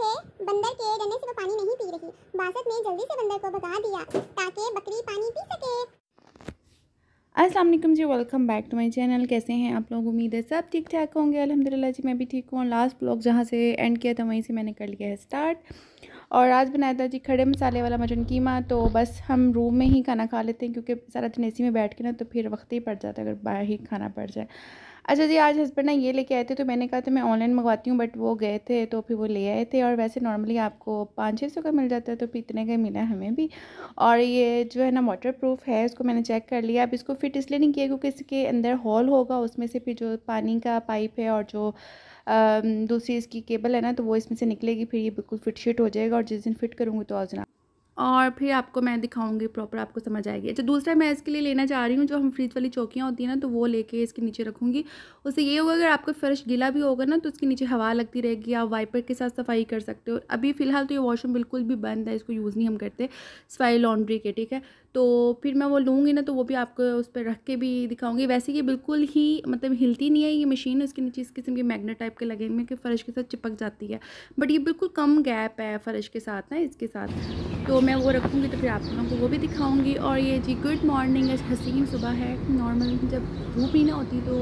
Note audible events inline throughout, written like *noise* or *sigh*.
बैठ बंदर के डरने से वो तो पानी नहीं पी रही बासत ने जल्दी से बंदर को भगा दिया ताकि बकरी पानी पी सके Aslam ji welcome back to my channel कैसे हैं आप लोग उम्मीद है सब ठीक ठाक होंगे अलहमदिल्ला जी मैं भी ठीक हूँ लास्ट ब्लॉग जहाँ से एंड किया था वहीं से मैंने कर लिया है स्टार्ट और आज बनाया था जी खड़े मसाले वाला मटन कीमा तो बस हम रूम में ही खाना खा लेते हैं क्योंकि सारा दिन में बैठ के ना तो फिर वक्त ही पड़ जाता है अगर बाहर ही खाना पड़ जाए अच्छा जी आज हस्बैंड ना ये लेके आए थे तो मैंने कहा था मैं ऑनलाइन मंगवाती हूँ बट वो गए थे तो फिर वो ले आए थे और वैसे नॉर्मली आपको पाँच छः सौ का मिल जाता है तो फिर इतने का मिला हमें भी और ये जो है ना वाटर प्रूफ है इसको मैंने चेक कर लिया अब इसको फिट इसलिए नहीं किया क्योंकि इसके अंदर हॉल होगा उसमें से फिर जो पानी का पाइप है और जो दूसरी इसकी केबल है ना तो वो इसमें से निकलेगी फिर ये बिल्कुल फिट शिट हो जाएगा और जिस दिन फिट करूँगी तो आज ना और फिर आपको मैं दिखाऊंगी प्रॉपर आपको समझ आएगी अच्छा दूसरा मैं इसके लिए लेना चाह रही हूँ जो हम फ्रिज वाली चौकियाँ होती हैं ना तो वो लेके इसके नीचे रखूँगी उससे ये होगा अगर आपका फ्रेश गीला भी होगा ना तो उसके नीचे हवा लगती रहेगी आप वाइपर के साथ सफाई कर सकते हो अभी फ़िलहाल तो ये वॉशरूम बिल्कुल भी बंद है इसको यूज़ नहीं हम करते सफाई लॉन्ड्री के ठीक है तो फिर मैं वो लूँगी ना तो वो भी आपको उस पर रख के भी दिखाऊँगी वैसे ये बिल्कुल ही मतलब हिलती नहीं है ये मशीन उसके नीचे इस किस्म के मैगनेट टाइप के लगे हुए कि फ़र्श के साथ चिपक जाती है बट ये बिल्कुल कम गैप है फ़र्श के साथ ना इसके साथ तो मैं वो रखूँगी तो फिर आप लोगों को वो भी दिखाऊँगी और ये जी गुड मॉर्निंग आज हसीन सुबह है नॉर्मल जब धूप ही ना होती तो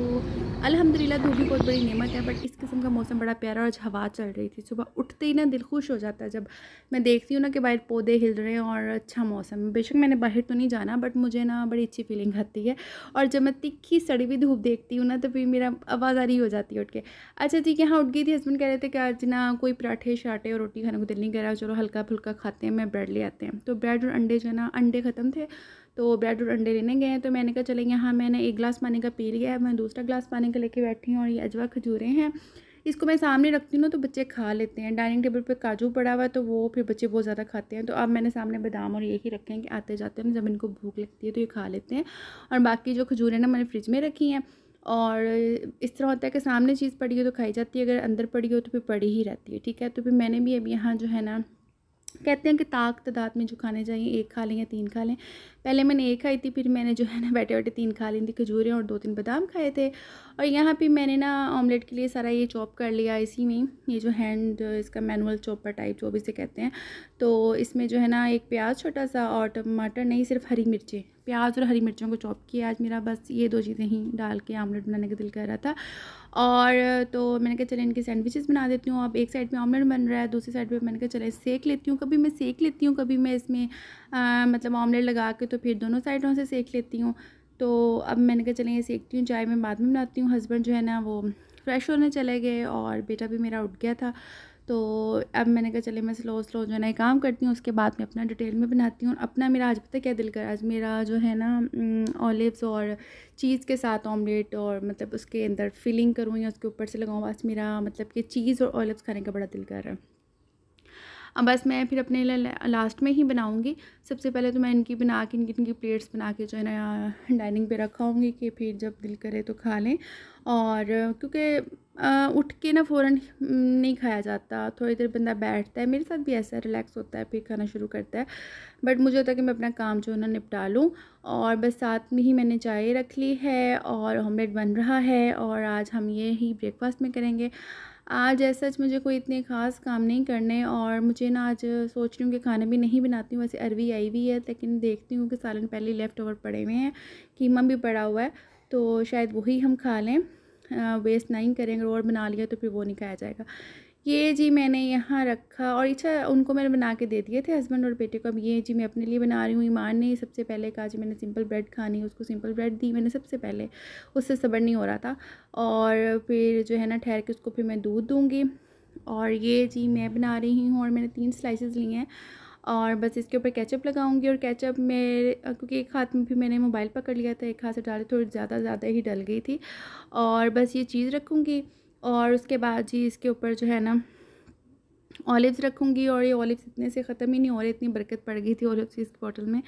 अलहमदिल्ला धूप भी बहुत बड़ी नेमत है बट इस किस्म का मौसम बड़ा प्यारा और आज हवा चल रही थी सुबह उठते ही ना दिल खुश हो जाता है जब मैं देखती हूँ ना कि बाहर पौधे हिल रहे हैं और अच्छा मौसम बेशक मैंने बाहर तो नहीं जाना बट मुझे ना बड़ी अच्छी फीलिंग आती है और जब मैं तिखी सड़ी हुई धूप देखती हूँ ना तो फिर मेरा आवाज़ आ रही हो जाती है उठ के अच्छा जी यहाँ उठ गई थी हस्बैंड कह रहे थे कि आज ना कोई पराठे शराठे और रोटी खाने को दिल नहीं कर रहा चलो हल्का फुल्का खाते हैं मैं ब्रेड ले आते हैं तो ब्रेड और अंडे जो है ना अंडे ख़त्म थे तो ब्रेड और अंडे लेने गए तो मैंने कहा चले यहाँ मैंने एक गिलास पानी का पी लिया है मैं दूसरा गिलास पानी का लेके बैठी हूँ और ये अजवा खजूरें हैं इसको मैं सामने रखती हूँ ना तो बच्चे खा लेते हैं डाइनिंग टेबल पे काजू पड़ा हुआ है तो वो फिर बच्चे बहुत ज़्यादा खाते हैं तो अब मैंने सामने बादाम और यही रखे हैं कि आते जाते हैं जब इनको भूख लगती है तो ये खा लेते हैं और बाकी जो खजूरें ना मैंने फ्रिज में रखी हैं और इस तरह होता है कि सामने चीज़ पड़ी हो तो खाई जाती है अगर अंदर पड़ी हो तो फिर पड़ी ही रहती है ठीक है तो फिर मैंने भी अब यहाँ जो है ना कहते हैं कि ताक तादाद में जो खाने चाहिए एक खा लें या तीन खा लें पहले मैंने एक खाई थी फिर मैंने जो है ना बैठे बैठे तीन खा ली थी खजूरें और दो तीन बादाम खाए थे और यहाँ पे मैंने ना ऑमलेट के लिए सारा ये चॉप कर लिया इसी में ये जो हैंड इसका मैनुअल चॉपर टाइप जो भी से कहते हैं तो इसमें जो है ना एक प्याज छोटा सा और टमाटर नहीं सिर्फ हरी मिर्चें प्याज और हरी मिर्चों को चॉप किया आज मेरा बस ये दो चीज़ें ही डाल के आमलेट बनाने का दिल कर रहा था और तो मैंने कहा चले इनके सैंडविचेस बना देती हूँ अब एक साइड में ऑमलेट बन रहा है दूसरी साइड पे मैंने कहा चले सेक लेती हूँ कभी मैं सेक लेती हूँ कभी मैं इसमें आ, मतलब ऑमलेट लगा के तो फिर दोनों साइडों से सेक लेती हूँ तो अब मैंने कहा चलें ये सीखती हूँ चाय मैं बाद में बनाती हूँ हस्बैंड जो है ना वो फ्रेश होने चले गए और बेटा भी मेरा उठ गया था तो अब मैंने कहा चले मैं स्लो स्लो जो है ना काम करती हूँ उसके बाद मैं अपना डिटेल में बनाती हूँ अपना मेरा आज पता क्या दिल कर आज मेरा जो है ना ऑलिव्स और चीज़ के साथ ऑमलेट और मतलब उसके अंदर फिलिंग करूँ या उसके ऊपर से लगाऊँ आज मेरा मतलब कि चीज़ और ऑलिव्स खाने का बड़ा दिल कर रहा है अब बस मैं फिर अपने लास्ट में ही बनाऊँगी सबसे पहले तो मैं इनकी बना के इनकी इनकी प्लेट्स बना के जो है ना डाइनिंग पे रखाऊँगी कि फिर जब दिल करे तो खा लें और क्योंकि उठ के ना फ़ौर नहीं खाया जाता थोड़ी देर बंदा बैठता है मेरे साथ भी ऐसा रिलैक्स होता है फिर खाना शुरू करता है बट मुझे होता है कि मैं अपना काम जो है ना निपटा लूँ और बस साथ में ही मैंने चाय रख ली है और ऑमलेट बन रहा है और आज हम ये ही ब्रेकफास्ट में करेंगे आज ऐसा सच मुझे कोई इतने ख़ास काम नहीं करने और मुझे ना आज सोच रही हूँ कि खाना भी नहीं बनाती हूँ वैसे अरवी आई हुई है लेकिन देखती हूँ कि सालन पहले लेफ़्ट ओवर पड़े हुए हैं कीमा भी पड़ा हुआ है तो शायद वही हम खा लें वेस्ट नहीं करेंगे और बना लिया तो फिर वो नहीं खाया जाएगा ये जी मैंने यहाँ रखा और अच्छा उनको मैंने बना के दे दिए थे हस्बैंड और बेटे को अब ये जी मैं अपने लिए बना रही हूँ ईमान ने सबसे पहले कहा जी मैंने सिंपल ब्रेड खानी उसको सिंपल ब्रेड दी मैंने सबसे पहले उससे सबर नहीं हो रहा था और फिर जो है ना ठहर के उसको फिर मैं दूध दूँगी और ये जी मैं बना रही हूँ और मैंने तीन स्लाइसिस लिए हैं और बस इसके ऊपर कैचअप लगाऊंगी और कैचअप मेरे क्योंकि एक हाथ में भी मैंने मोबाइल पकड़ लिया था एक हाथ से डाले थोड़ी ज़्यादा ज़्यादा ही डल गई थी और बस ये चीज़ रखूँगी और उसके बाद जी इसके ऊपर जो है ना ऑलिव्स रखूँगी और ये ऑलिव्स इतने से ख़त्म ही नहीं हो रहे इतनी बरकत पड़ गई थी ऑलिव्स की इस बॉटल में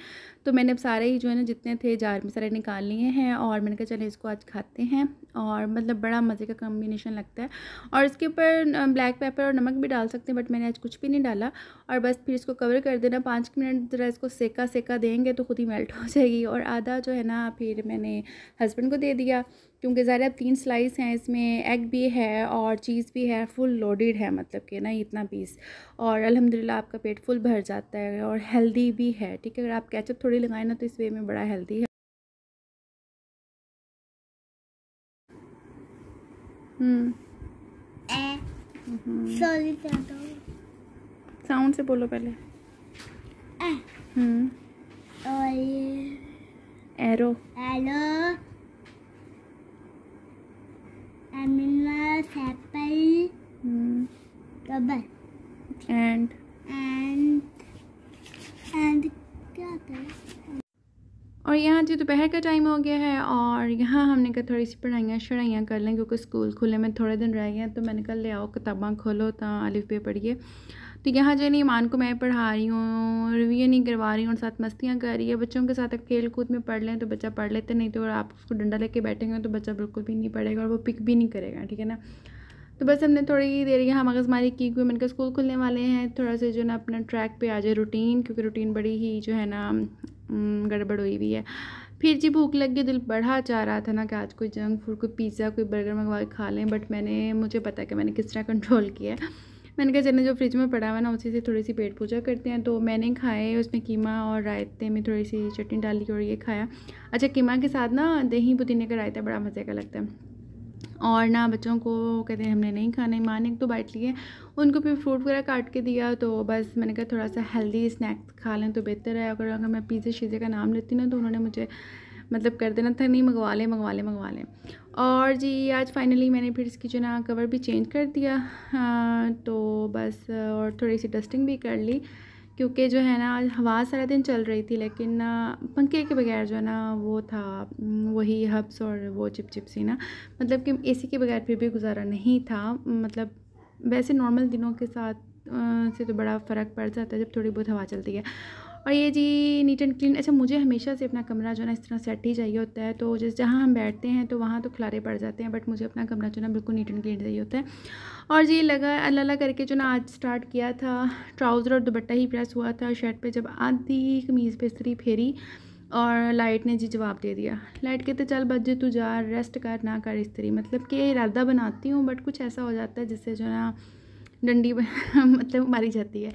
तो मैंने अब सारे ही जो है ना जितने थे जार में सारे निकाल लिए हैं और मैंने कहा चले इसको आज खाते हैं और मतलब बड़ा मज़े का कम्बिनेशन लगता है और इसके ऊपर ब्लैक पेपर और नमक भी डाल सकते हैं बट मैंने आज कुछ भी नहीं डाला और बस फिर इसको कवर कर देना पाँच मिनट ज़रा इसको सेका सेका देंगे तो खुद ही मेल्ट *laughs* हो जाएगी और आधा जो है ना फिर मैंने हस्बैंड को दे दिया क्योंकि ज़्यादा अब तीन स्लाइस हैं इसमें एग भी है और चीज़ भी है फुल लोडेड है मतलब कि ना इतना पीस और अल्हम्दुलिल्लाह आपका पेट फुल भर जाता है और हेल्दी भी है ठीक है अगर आप कैचअप थोड़ी लगाएं ना तो इस वे में बड़ा हेल्दी है साउंड हम्म। हम्म। से बोलो पहले हम्म और ये arrow arrow Tamil apple rubber. Hmm. And and and rubber. और यहाँ जी दोपहर का टाइम हो गया है और यहाँ हमने कहा थोड़ी सी पढ़ाइयाँ शढ़ाइयाँ कर लें क्योंकि स्कूल खुले में थोड़े दिन रह गए हैं तो मैंने कहा ले आओ किताबा खोलो तो अलिफ पे पढ़िए तो यहाँ जो ईमान को मैं पढ़ा रही हूँ रिव्यू नहीं करवा रही हूँ और साथ मस्तियाँ कर रही है बच्चों के साथ खेल कूद में पढ़ लें तो बच्चा पढ़ लेते नहीं तो आप उसको डंडा लेके बैठेंगे तो बच्चा बिल्कुल भी नहीं पढ़ेगा और वो पिक भी नहीं करेगा ठीक है ना तो बस हमने थोड़ी देर यहाँ मगजमारी की क्योंकि मैंने कहा स्कूल खुलने वाले हैं थोड़ा सा जो ना अपना ट्रैक पर आ जाए रूटीन क्योंकि रूटीन बड़ी ही जो है ना गड़बड़ हुई हुई है फिर जी भूख लग गई दिल बढ़ा चाह रहा था ना कि आज कोई जंक फूड कोई पिज़्ज़ा कोई बर्गर मंगवा के खा लें बट मैंने मुझे पता है कि मैंने किस तरह कंट्रोल किया है मैंने कहा चलने जो फ्रिज में पड़ा हुआ ना उसी से थोड़ी सी पेट पूजा करते हैं तो मैंने खाए उसमें कीमा और रायते में थोड़ी सी चटनी डाली और ये खाया अच्छा कीमा के साथ ना दही पुदीने का रायता बड़ा मज़े का लगता है और ना बच्चों को कहते हैं हमने नहीं खाना माँ ने एक तो बाइट लिए उनको फिर फ्रूट वगैरह काट के दिया तो बस मैंने कहा थोड़ा सा हेल्दी स्नैक्स खा लें तो बेहतर है अगर अगर मैं पिज़्ज़े शीज़े का नाम लेती ना तो उन्होंने मुझे मतलब कर देना था नहीं मंगवा लें मंगवा लें मंगवा लें और जी आज फाइनली मैंने फिर इसकी जो ना कवर भी चेंज कर दिया हाँ, तो बस और थोड़ी सी डस्टिंग भी कर ली क्योंकि जो है ना आज हवा सारा दिन चल रही थी लेकिन पंखे के बगैर जो है ना वो था वही हब्स और वो चिप सी ना मतलब कि एसी के बगैर फिर भी गुजारा नहीं था मतलब वैसे नॉर्मल दिनों के साथ से तो बड़ा फ़र्क पड़ जाता है जब थोड़ी बहुत हवा चलती है और ये जी नीट एंड क्लीन अच्छा मुझे हमेशा से अपना कमरा जो ना इस तरह सेट ही चाहिए होता है तो जिस जहाँ हम बैठते हैं तो वहाँ तो खिलारे पड़ जाते हैं बट मुझे अपना कमरा जो ना बिल्कुल नीट एंड क्लीन चाहिए होता है और जी लगा अल्लाह करके जो ना आज स्टार्ट किया था ट्राउज़र और दुपट्टा ही प्रेस हुआ था शर्ट पर जब आधी कमीज़ पर स्त्री फेरी और लाइट ने जी जवाब दे दिया लाइट कहते चल बजे तू जा रेस्ट कर ना कर इस तरी मतलब कि इरादा बनाती हूँ बट कुछ ऐसा हो जाता है जिससे जो ना डंडी *laughs* मतलब मारी जाती है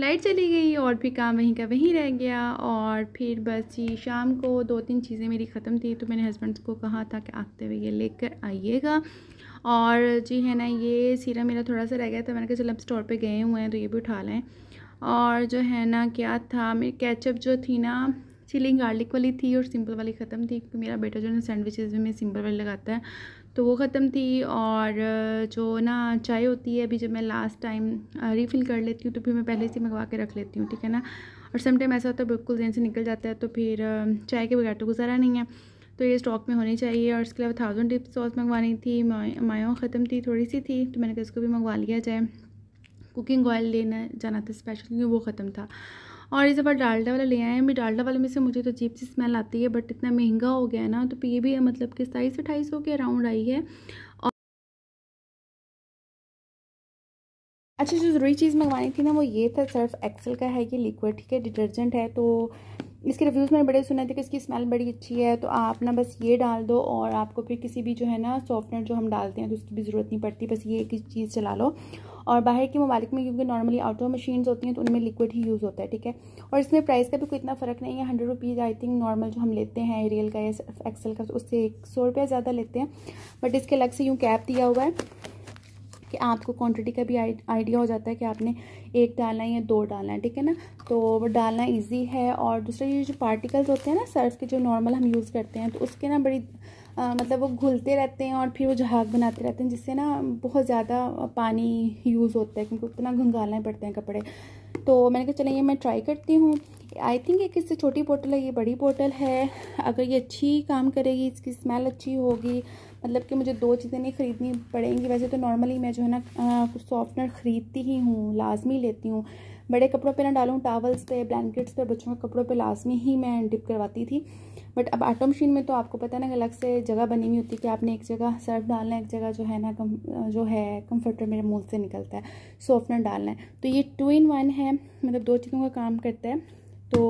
लाइट चली गई और फिर काम वहीं का वहीं रह गया और फिर बस ये शाम को दो तीन चीज़ें मेरी ख़त्म थी तो मैंने हस्बैंड को कहा था कि आते हुए ये लेकर आइएगा और जी है ना ये सीरा मेरा थोड़ा सा रह गया था मैंने कहा चलो अब स्टोर पे गए हुए हैं तो ये भी उठा लें और जो है ना क्या था मेरी कैचअप जो थी ना चिली गार्लिक वाली थी और सिंपल वाली ख़त्म थी क्योंकि मेरा बेटा जो है ना सैंडविचेज़ में सिंपल वाली लगाता है तो वो ख़त्म थी और जो ना चाय होती है अभी जब मैं लास्ट टाइम रिफ़िल कर लेती हूँ तो फिर मैं पहले से मंगवा के रख लेती हूँ ठीक है ना और समटाइम ऐसा होता है बिल्कुल जहन से निकल जाता है तो फिर चाय के बगैर तो गुजारा नहीं है तो ये स्टॉक में होनी चाहिए और इसके अलावा थाउजेंड डिप सॉस मंगवानी थी माओ ख़त्म थी थोड़ी सी थी तो मैंने कहा इसको भी मंगवा लिया जाए कुकिंग ऑयल लेना जाना था स्पेशल क्योंकि वो ख़त्म था और इस बार डालडा वाला ले आए हैं डालडा वाले में से मुझे तो अजीब सी स्मेल आती है बट इतना महंगा हो गया है ना तो ये भी मतलब कि सताईस तो अट्ठाईस सौ के अराउंड आई है अच्छा जो ज़रूरी चीज़ मंगवानी थी ना वो ये था सर्फ एक्सल का है ये लिक्विड ठीक है डिटर्जेंट है तो इसके रिव्यूज़ मैंने बड़े सुने थे कि इसकी स्मेल बड़ी अच्छी है तो आप ना बस ये डाल दो और आपको फिर किसी भी जो है ना सॉफ्टनर जो हम डालते हैं तो उसकी भी ज़रूरत नहीं पड़ती बस ये एक चीज़ चला लो और बाहर के ममालिक में क्योंकि नॉर्मली आउटडोर मशीन्स होती हैं तो उनमें लिक्विड ही यूज़ होता है ठीक है और इसमें प्राइस का भी कोई इतना फ़र्क नहीं है hundred rupees I think normal जो हम लेते हैं एरियल का या एक्सेल का उससे एक सौ रुपया ज़्यादा लेते हैं बट इसके अलग से यूँ कैप दिया हुआ है कि आपको क्वांटिटी का भी आइडिया हो जाता है कि आपने एक डालना है या दो डालना है ठीक है ना तो वो डालना इजी है और दूसरा ये जो पार्टिकल्स होते हैं ना सर्फ के जो नॉर्मल हम यूज़ करते हैं तो उसके ना बड़ी आ, मतलब वो घुलते रहते हैं और फिर वो झाग बनाते रहते हैं जिससे ना बहुत ज़्यादा पानी यूज़ होता है क्योंकि उतना घंघालने पड़ते हैं कपड़े तो मैंने कहा चलें ये मैं ट्राई करती हूँ आई थिंक एक इससे छोटी बोतल है ये बड़ी बोतल है अगर ये अच्छी काम करेगी इसकी स्मेल अच्छी होगी मतलब कि मुझे दो चीज़ें नहीं ख़रीदनी पड़ेंगी वैसे तो नॉर्मली मैं जो है ना सॉफ्टनर ख़रीदती ही हूँ लाजमी लेती हूँ बड़े कपड़ों पे ना डालूँ टावल्स पे ब्लैंकेट्स पे बच्चों के कपड़ों पे लाजमी ही मैं डिप करवाती थी बट अब आटो मशीन में तो आपको पता है ना अलग से जगह बनी हुई होती है कि आपने एक जगह सर्फ डालना है एक जगह जो है ना कम जो है कम्फर्टर मेरे मुँह से निकलता है सॉफ्टनर डालना है तो ये टू इन वन है मतलब दो चीज़ों का काम करता है तो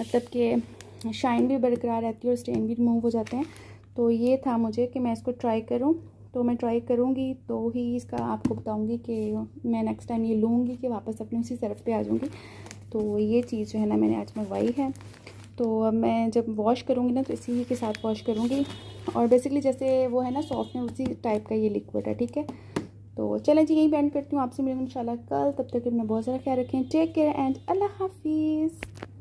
मतलब कि शाइन भी बरकरार रहती है और स्टेन भी रिमूव हो जाते हैं तो ये था मुझे कि मैं इसको ट्राई करूँ तो मैं ट्राई करूँगी तो ही इसका आपको बताऊँगी कि मैं नेक्स्ट टाइम ये लूँगी कि वापस अपने उसी सरफ़ पे आ जाऊँगी तो ये चीज़ जो है ना मैंने आज मंगवाई है तो अब मैं जब वॉश करूँगी ना तो इसी के साथ वॉश करूँगी और बेसिकली जैसे वो है ना सॉफ्टनर उसी टाइप का ये लिक्विड है ठीक है तो चलें जी यहीं बैंड करती हूँ आपसे मिलेंगे इंशाल्लाह कल तब तक अपना बहुत सारा ख्याल रखें टेक केयर एंड अल्लाह हाफिज़